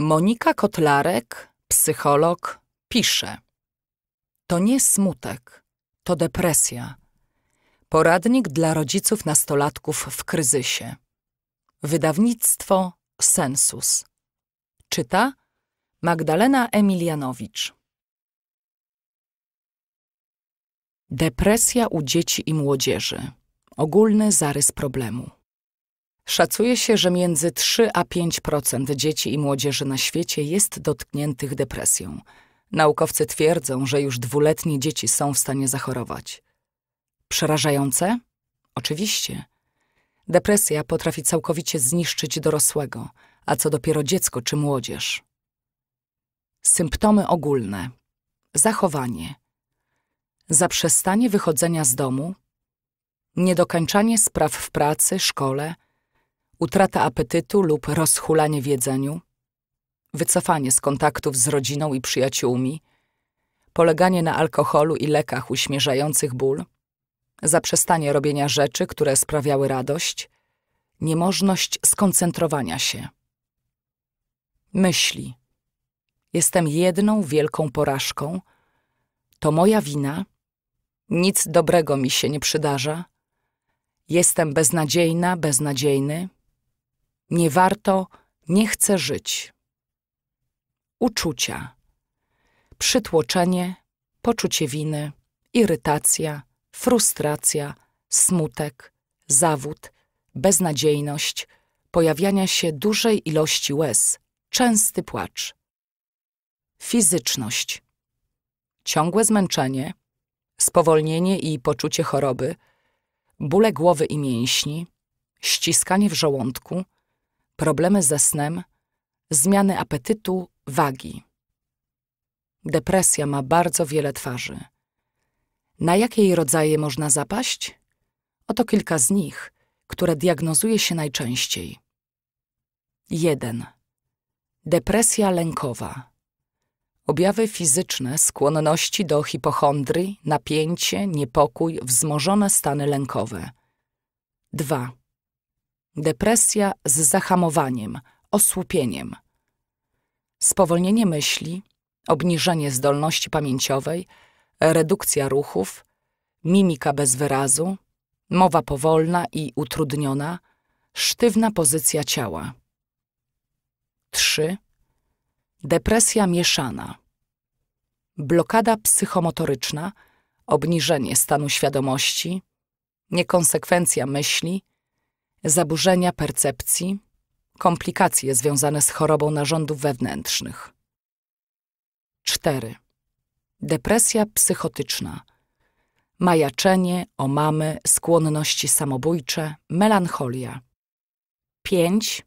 Monika Kotlarek, psycholog, pisze: To nie smutek, to depresja. Poradnik dla rodziców nastolatków w kryzysie. Wydawnictwo Sensus. Czyta Magdalena Emilianowicz. Depresja u dzieci i młodzieży. Ogólny zarys problemu. Szacuje się, że między 3 a 5% dzieci i młodzieży na świecie jest dotkniętych depresją. Naukowcy twierdzą, że już dwuletnie dzieci są w stanie zachorować. Przerażające? Oczywiście. Depresja potrafi całkowicie zniszczyć dorosłego, a co dopiero dziecko czy młodzież. Symptomy ogólne: zachowanie, zaprzestanie wychodzenia z domu, niedokańczanie spraw w pracy, szkole utrata apetytu lub rozchulanie w jedzeniu, wycofanie z kontaktów z rodziną i przyjaciółmi, poleganie na alkoholu i lekach uśmierzających ból, zaprzestanie robienia rzeczy, które sprawiały radość, niemożność skoncentrowania się. Myśli. Jestem jedną wielką porażką. To moja wina. Nic dobrego mi się nie przydarza. Jestem beznadziejna, beznadziejny. Nie warto, nie chcę żyć. Uczucia. Przytłoczenie, poczucie winy, irytacja, frustracja, smutek, zawód, beznadziejność, pojawiania się dużej ilości łez, częsty płacz. Fizyczność. Ciągłe zmęczenie, spowolnienie i poczucie choroby, bóle głowy i mięśni, ściskanie w żołądku, problemy ze snem, zmiany apetytu, wagi. Depresja ma bardzo wiele twarzy. Na jakie jej rodzaje można zapaść? Oto kilka z nich, które diagnozuje się najczęściej. 1. Depresja lękowa. Objawy fizyczne skłonności do hipochondry, napięcie, niepokój, wzmożone stany lękowe. 2 depresja z zahamowaniem, osłupieniem. Spowolnienie myśli, obniżenie zdolności pamięciowej, redukcja ruchów, mimika bez wyrazu, mowa powolna i utrudniona, sztywna pozycja ciała. 3. Depresja mieszana. Blokada psychomotoryczna, obniżenie stanu świadomości, niekonsekwencja myśli, zaburzenia percepcji, komplikacje związane z chorobą narządów wewnętrznych. 4. Depresja psychotyczna, majaczenie, omamy, skłonności samobójcze, melancholia. 5.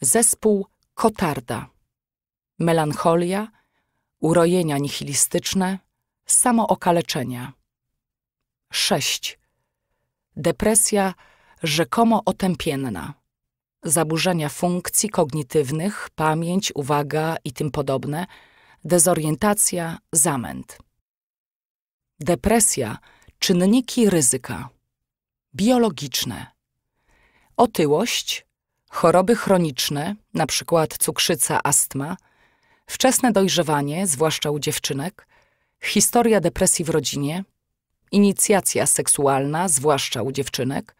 Zespół kotarda, melancholia, urojenia nihilistyczne, samookaleczenia. 6. Depresja rzekomo otępienna. Zaburzenia funkcji kognitywnych, pamięć, uwaga i tym podobne, dezorientacja, zamęt. Depresja, czynniki ryzyka. Biologiczne. Otyłość, choroby chroniczne, np. cukrzyca, astma, wczesne dojrzewanie, zwłaszcza u dziewczynek, historia depresji w rodzinie, inicjacja seksualna, zwłaszcza u dziewczynek,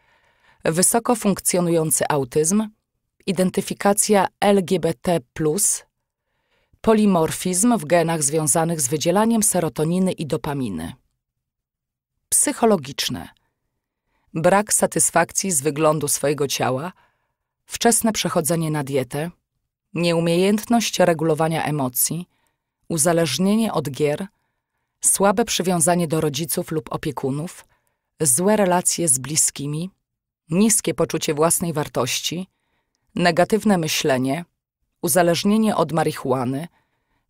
wysoko funkcjonujący autyzm, identyfikacja LGBT, polimorfizm w genach związanych z wydzielaniem serotoniny i dopaminy. Psychologiczne. Brak satysfakcji z wyglądu swojego ciała, wczesne przechodzenie na dietę, nieumiejętność regulowania emocji, uzależnienie od gier, słabe przywiązanie do rodziców lub opiekunów, złe relacje z bliskimi, niskie poczucie własnej wartości, negatywne myślenie, uzależnienie od marihuany,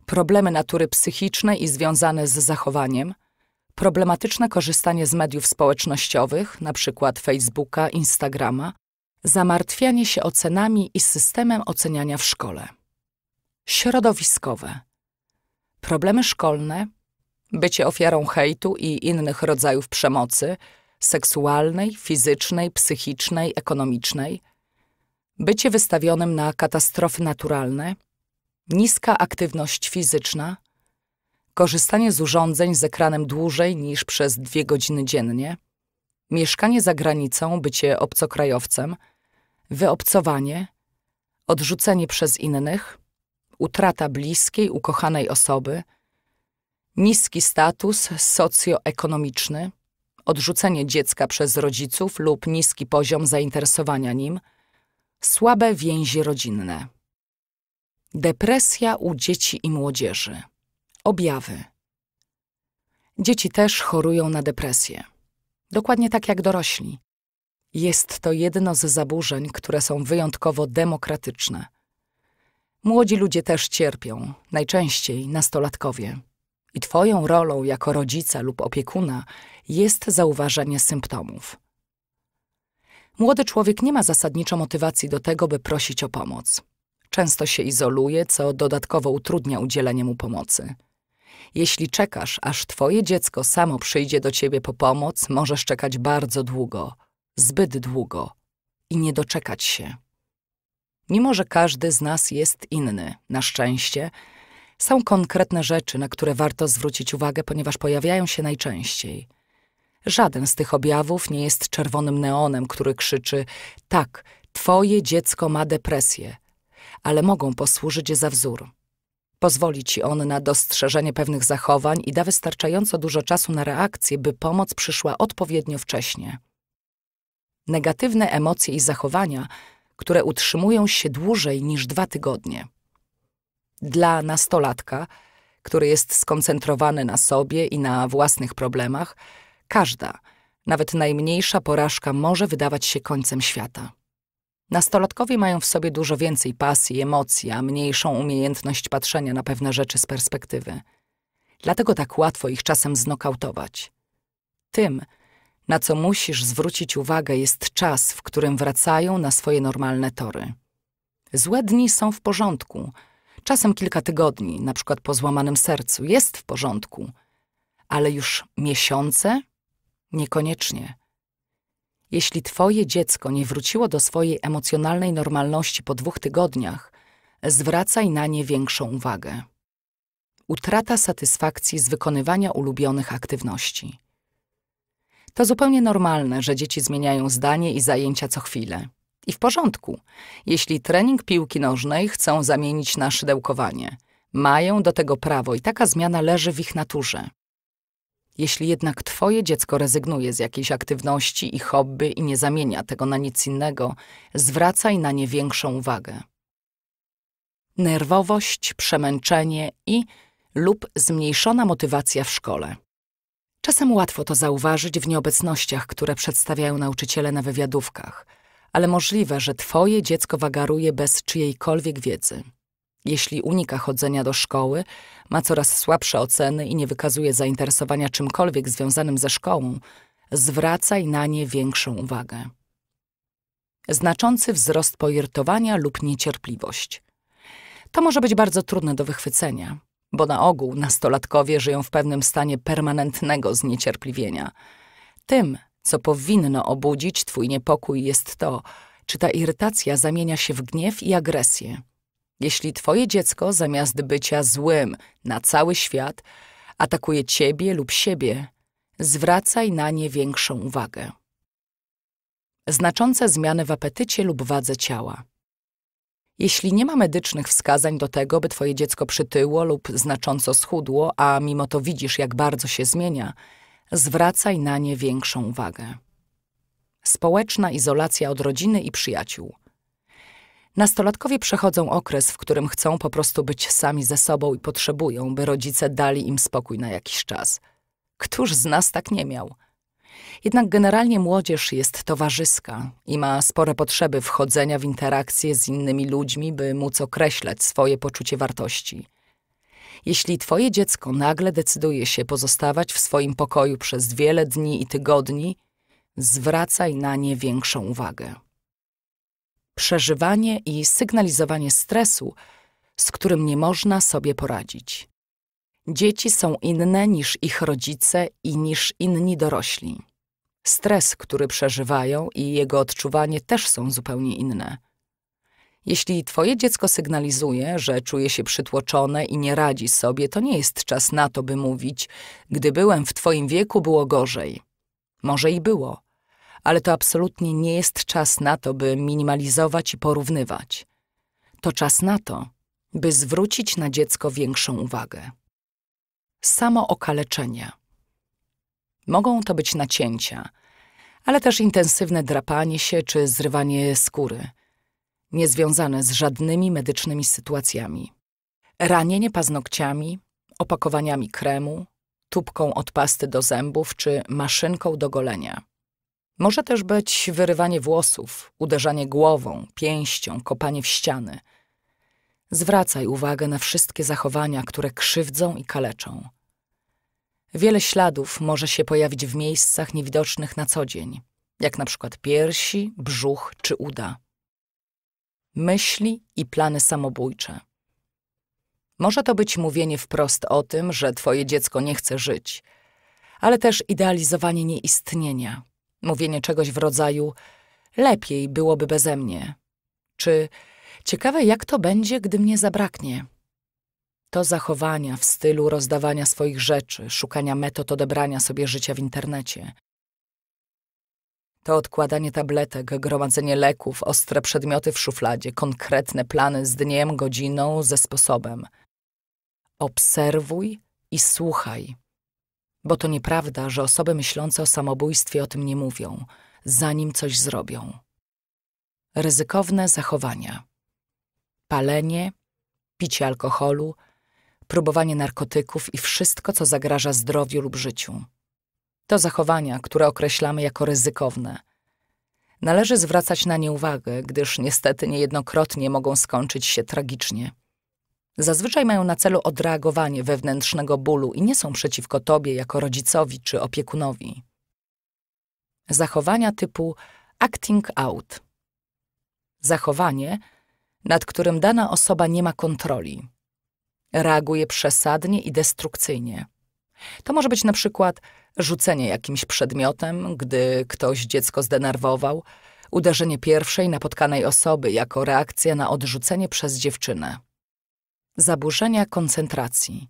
problemy natury psychicznej i związane z zachowaniem, problematyczne korzystanie z mediów społecznościowych, np. Facebooka, Instagrama, zamartwianie się ocenami i systemem oceniania w szkole. Środowiskowe. Problemy szkolne, bycie ofiarą hejtu i innych rodzajów przemocy – seksualnej, fizycznej, psychicznej, ekonomicznej, bycie wystawionym na katastrofy naturalne, niska aktywność fizyczna, korzystanie z urządzeń z ekranem dłużej niż przez dwie godziny dziennie, mieszkanie za granicą, bycie obcokrajowcem, wyobcowanie, odrzucenie przez innych, utrata bliskiej, ukochanej osoby, niski status socjoekonomiczny, odrzucenie dziecka przez rodziców lub niski poziom zainteresowania nim, słabe więzi rodzinne. Depresja u dzieci i młodzieży. Objawy. Dzieci też chorują na depresję. Dokładnie tak jak dorośli. Jest to jedno z zaburzeń, które są wyjątkowo demokratyczne. Młodzi ludzie też cierpią, najczęściej nastolatkowie. I twoją rolą jako rodzica lub opiekuna jest zauważenie symptomów. Młody człowiek nie ma zasadniczo motywacji do tego, by prosić o pomoc. Często się izoluje, co dodatkowo utrudnia udzielenie mu pomocy. Jeśli czekasz, aż twoje dziecko samo przyjdzie do ciebie po pomoc, możesz czekać bardzo długo, zbyt długo i nie doczekać się. Mimo, że każdy z nas jest inny, na szczęście, są konkretne rzeczy, na które warto zwrócić uwagę, ponieważ pojawiają się najczęściej. Żaden z tych objawów nie jest czerwonym neonem, który krzyczy: Tak, twoje dziecko ma depresję, ale mogą posłużyć za wzór. Pozwoli ci on na dostrzeżenie pewnych zachowań i da wystarczająco dużo czasu na reakcję, by pomoc przyszła odpowiednio wcześnie. Negatywne emocje i zachowania, które utrzymują się dłużej niż dwa tygodnie dla nastolatka, który jest skoncentrowany na sobie i na własnych problemach, każda, nawet najmniejsza porażka może wydawać się końcem świata. Nastolatkowie mają w sobie dużo więcej pasji, emocji, a mniejszą umiejętność patrzenia na pewne rzeczy z perspektywy. Dlatego tak łatwo ich czasem znokautować. Tym, na co musisz zwrócić uwagę, jest czas, w którym wracają na swoje normalne tory. Złe dni są w porządku – Czasem kilka tygodni, na przykład po złamanym sercu, jest w porządku, ale już miesiące? Niekoniecznie. Jeśli twoje dziecko nie wróciło do swojej emocjonalnej normalności po dwóch tygodniach, zwracaj na nie większą uwagę. Utrata satysfakcji z wykonywania ulubionych aktywności. To zupełnie normalne, że dzieci zmieniają zdanie i zajęcia co chwilę. I w porządku, jeśli trening piłki nożnej chcą zamienić na szydełkowanie. Mają do tego prawo i taka zmiana leży w ich naturze. Jeśli jednak twoje dziecko rezygnuje z jakiejś aktywności i hobby i nie zamienia tego na nic innego, zwracaj na nie większą uwagę. Nerwowość, przemęczenie i lub zmniejszona motywacja w szkole. Czasem łatwo to zauważyć w nieobecnościach, które przedstawiają nauczyciele na wywiadówkach – ale możliwe, że twoje dziecko wagaruje bez czyjejkolwiek wiedzy. Jeśli unika chodzenia do szkoły, ma coraz słabsze oceny i nie wykazuje zainteresowania czymkolwiek związanym ze szkołą, zwracaj na nie większą uwagę. Znaczący wzrost poirytowania lub niecierpliwość. To może być bardzo trudne do wychwycenia, bo na ogół nastolatkowie żyją w pewnym stanie permanentnego zniecierpliwienia. Tym, co powinno obudzić twój niepokój jest to, czy ta irytacja zamienia się w gniew i agresję. Jeśli twoje dziecko zamiast bycia złym na cały świat atakuje ciebie lub siebie, zwracaj na nie większą uwagę. Znaczące zmiany w apetycie lub wadze ciała. Jeśli nie ma medycznych wskazań do tego, by twoje dziecko przytyło lub znacząco schudło, a mimo to widzisz, jak bardzo się zmienia – zwracaj na nie większą uwagę. Społeczna izolacja od rodziny i przyjaciół. Nastolatkowie przechodzą okres, w którym chcą po prostu być sami ze sobą i potrzebują, by rodzice dali im spokój na jakiś czas. Któż z nas tak nie miał? Jednak generalnie młodzież jest towarzyska i ma spore potrzeby wchodzenia w interakcje z innymi ludźmi, by móc określać swoje poczucie wartości. Jeśli twoje dziecko nagle decyduje się pozostawać w swoim pokoju przez wiele dni i tygodni, zwracaj na nie większą uwagę. Przeżywanie i sygnalizowanie stresu, z którym nie można sobie poradzić. Dzieci są inne niż ich rodzice i niż inni dorośli. Stres, który przeżywają i jego odczuwanie też są zupełnie inne. Jeśli twoje dziecko sygnalizuje, że czuje się przytłoczone i nie radzi sobie, to nie jest czas na to, by mówić: Gdy byłem w twoim wieku, było gorzej. Może i było, ale to absolutnie nie jest czas na to, by minimalizować i porównywać. To czas na to, by zwrócić na dziecko większą uwagę. Samo okaleczenie. Mogą to być nacięcia, ale też intensywne drapanie się czy zrywanie skóry – niezwiązane z żadnymi medycznymi sytuacjami. Ranienie paznokciami, opakowaniami kremu, tubką od pasty do zębów czy maszynką do golenia. Może też być wyrywanie włosów, uderzanie głową, pięścią, kopanie w ściany. Zwracaj uwagę na wszystkie zachowania, które krzywdzą i kaleczą. Wiele śladów może się pojawić w miejscach niewidocznych na co dzień, jak na przykład piersi, brzuch czy uda myśli i plany samobójcze. Może to być mówienie wprost o tym, że twoje dziecko nie chce żyć, ale też idealizowanie nieistnienia, mówienie czegoś w rodzaju lepiej byłoby beze mnie, czy ciekawe jak to będzie, gdy mnie zabraknie. To zachowania w stylu rozdawania swoich rzeczy, szukania metod odebrania sobie życia w internecie, to odkładanie tabletek, gromadzenie leków, ostre przedmioty w szufladzie, konkretne plany z dniem, godziną, ze sposobem. Obserwuj i słuchaj. Bo to nieprawda, że osoby myślące o samobójstwie o tym nie mówią, zanim coś zrobią. Ryzykowne zachowania. Palenie, picie alkoholu, próbowanie narkotyków i wszystko, co zagraża zdrowiu lub życiu. To zachowania, które określamy jako ryzykowne. Należy zwracać na nie uwagę, gdyż niestety niejednokrotnie mogą skończyć się tragicznie. Zazwyczaj mają na celu odreagowanie wewnętrznego bólu i nie są przeciwko tobie jako rodzicowi czy opiekunowi. Zachowania typu acting out. Zachowanie, nad którym dana osoba nie ma kontroli. Reaguje przesadnie i destrukcyjnie. To może być na przykład rzucenie jakimś przedmiotem, gdy ktoś dziecko zdenerwował, uderzenie pierwszej napotkanej osoby jako reakcja na odrzucenie przez dziewczynę. Zaburzenia koncentracji.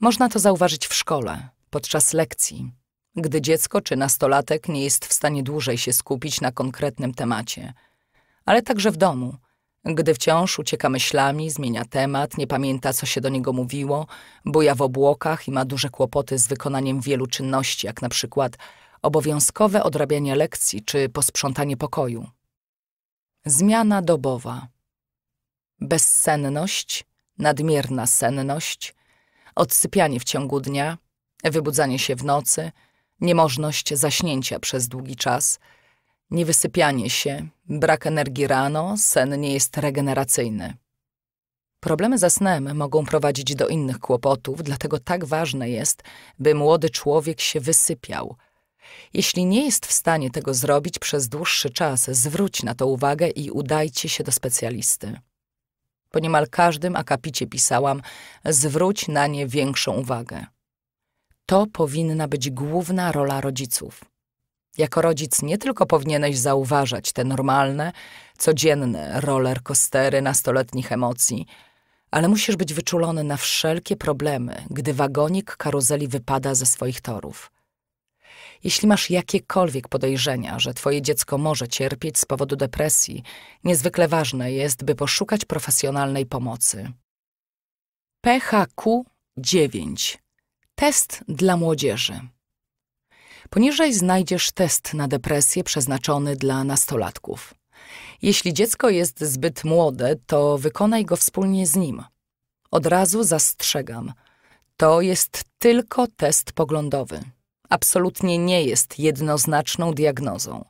Można to zauważyć w szkole, podczas lekcji, gdy dziecko czy nastolatek nie jest w stanie dłużej się skupić na konkretnym temacie, ale także w domu, gdy wciąż ucieka myślami, zmienia temat, nie pamięta, co się do niego mówiło, buja w obłokach i ma duże kłopoty z wykonaniem wielu czynności, jak na przykład obowiązkowe odrabianie lekcji czy posprzątanie pokoju. Zmiana dobowa. Bezsenność, nadmierna senność, odsypianie w ciągu dnia, wybudzanie się w nocy, niemożność zaśnięcia przez długi czas – niewysypianie się, brak energii rano, sen nie jest regeneracyjny. Problemy ze snem mogą prowadzić do innych kłopotów, dlatego tak ważne jest, by młody człowiek się wysypiał. Jeśli nie jest w stanie tego zrobić przez dłuższy czas, zwróć na to uwagę i udajcie się do specjalisty. Po niemal każdym akapicie pisałam, zwróć na nie większą uwagę. To powinna być główna rola rodziców. Jako rodzic nie tylko powinieneś zauważać te normalne, codzienne rollercoastery nastoletnich emocji, ale musisz być wyczulony na wszelkie problemy, gdy wagonik karuzeli wypada ze swoich torów. Jeśli masz jakiekolwiek podejrzenia, że twoje dziecko może cierpieć z powodu depresji, niezwykle ważne jest, by poszukać profesjonalnej pomocy. PHQ 9. Test dla młodzieży. Poniżej znajdziesz test na depresję przeznaczony dla nastolatków. Jeśli dziecko jest zbyt młode, to wykonaj go wspólnie z nim. Od razu zastrzegam, to jest tylko test poglądowy. Absolutnie nie jest jednoznaczną diagnozą.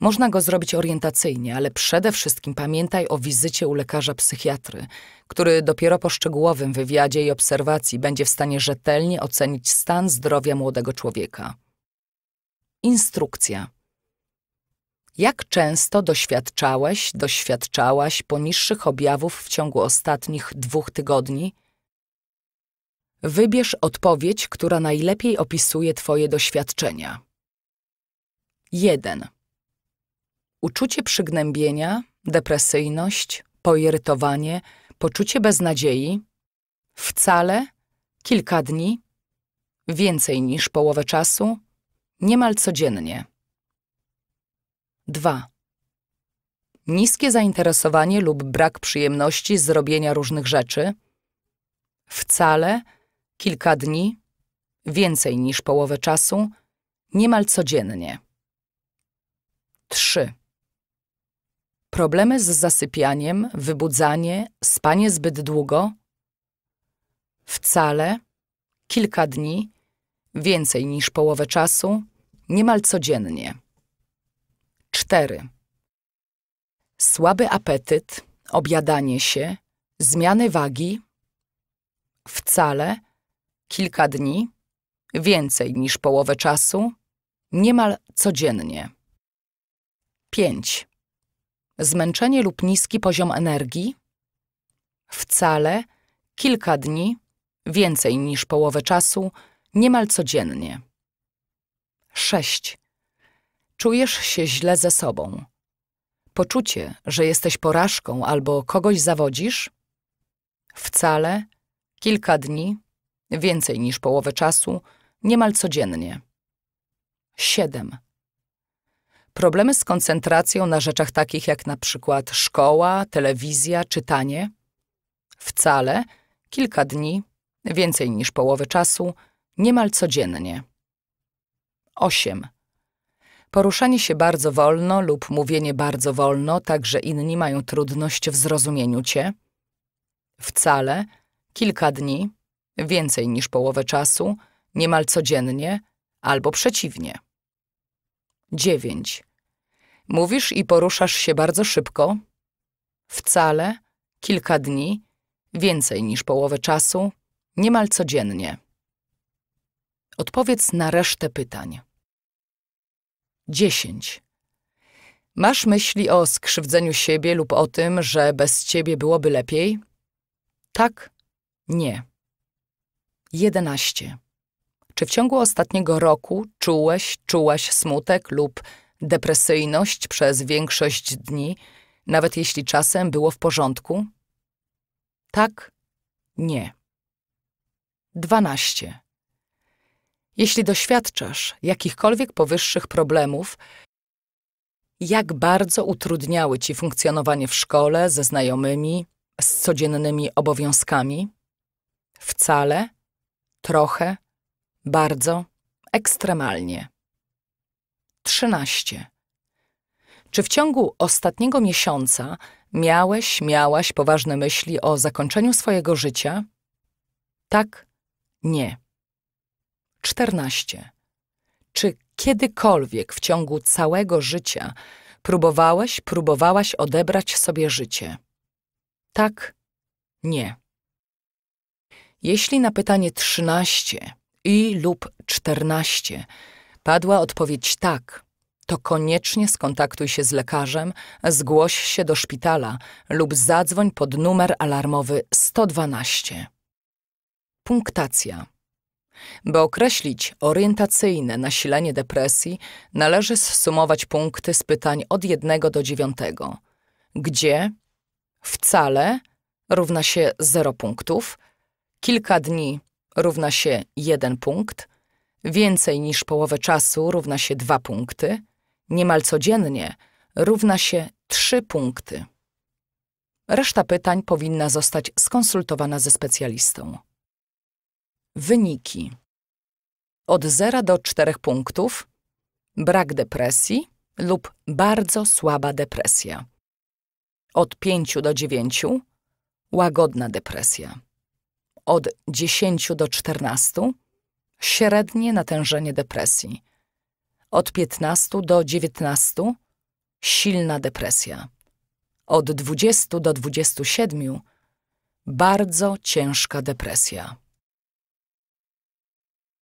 Można go zrobić orientacyjnie, ale przede wszystkim pamiętaj o wizycie u lekarza psychiatry, który dopiero po szczegółowym wywiadzie i obserwacji będzie w stanie rzetelnie ocenić stan zdrowia młodego człowieka. Instrukcja. Jak często doświadczałeś, doświadczałaś poniższych objawów w ciągu ostatnich dwóch tygodni? Wybierz odpowiedź, która najlepiej opisuje Twoje doświadczenia. 1. Uczucie przygnębienia, depresyjność, poirytowanie, poczucie beznadziei, wcale, kilka dni, więcej niż połowę czasu, Niemal codziennie. 2. Niskie zainteresowanie lub brak przyjemności z robienia różnych rzeczy. Wcale, kilka dni, więcej niż połowę czasu, niemal codziennie. 3. Problemy z zasypianiem, wybudzanie, spanie zbyt długo. Wcale, kilka dni, więcej niż połowę czasu, niemal codziennie. 4. Słaby apetyt, obiadanie się, zmiany wagi, wcale, kilka dni, więcej niż połowę czasu, niemal codziennie. 5. Zmęczenie lub niski poziom energii, wcale, kilka dni, więcej niż połowę czasu, niemal codziennie. 6. Czujesz się źle ze sobą. Poczucie, że jesteś porażką albo kogoś zawodzisz? Wcale, kilka dni, więcej niż połowę czasu, niemal codziennie. 7. Problemy z koncentracją na rzeczach takich jak na przykład szkoła, telewizja, czytanie? Wcale, kilka dni, więcej niż połowę czasu, niemal codziennie. 8. Poruszanie się bardzo wolno lub mówienie bardzo wolno, tak że inni mają trudność w zrozumieniu cię. Wcale, kilka dni, więcej niż połowę czasu, niemal codziennie, albo przeciwnie. 9. Mówisz i poruszasz się bardzo szybko. Wcale, kilka dni, więcej niż połowę czasu, niemal codziennie. Odpowiedz na resztę pytań. 10. Masz myśli o skrzywdzeniu siebie lub o tym, że bez ciebie byłoby lepiej? Tak, nie. 11. Czy w ciągu ostatniego roku czułeś, czułaś smutek lub depresyjność przez większość dni, nawet jeśli czasem było w porządku? Tak, nie. 12. Jeśli doświadczasz jakichkolwiek powyższych problemów, jak bardzo utrudniały ci funkcjonowanie w szkole, ze znajomymi, z codziennymi obowiązkami? Wcale, trochę, bardzo, ekstremalnie. 13. Czy w ciągu ostatniego miesiąca miałeś, miałaś poważne myśli o zakończeniu swojego życia? Tak, nie. 14. Czy kiedykolwiek w ciągu całego życia próbowałeś, próbowałaś odebrać sobie życie? Tak, nie. Jeśli na pytanie 13 i lub 14 padła odpowiedź tak, to koniecznie skontaktuj się z lekarzem, zgłoś się do szpitala lub zadzwoń pod numer alarmowy 112. Punktacja. By określić orientacyjne nasilenie depresji, należy zsumować punkty z pytań od 1 do 9, gdzie wcale równa się 0 punktów, kilka dni równa się 1 punkt, więcej niż połowę czasu równa się 2 punkty, niemal codziennie równa się 3 punkty. Reszta pytań powinna zostać skonsultowana ze specjalistą. Wyniki. Od 0 do 4 punktów brak depresji lub bardzo słaba depresja. Od 5 do 9 łagodna depresja. Od 10 do 14 średnie natężenie depresji. Od 15 do 19 silna depresja. Od 20 do 27 bardzo ciężka depresja.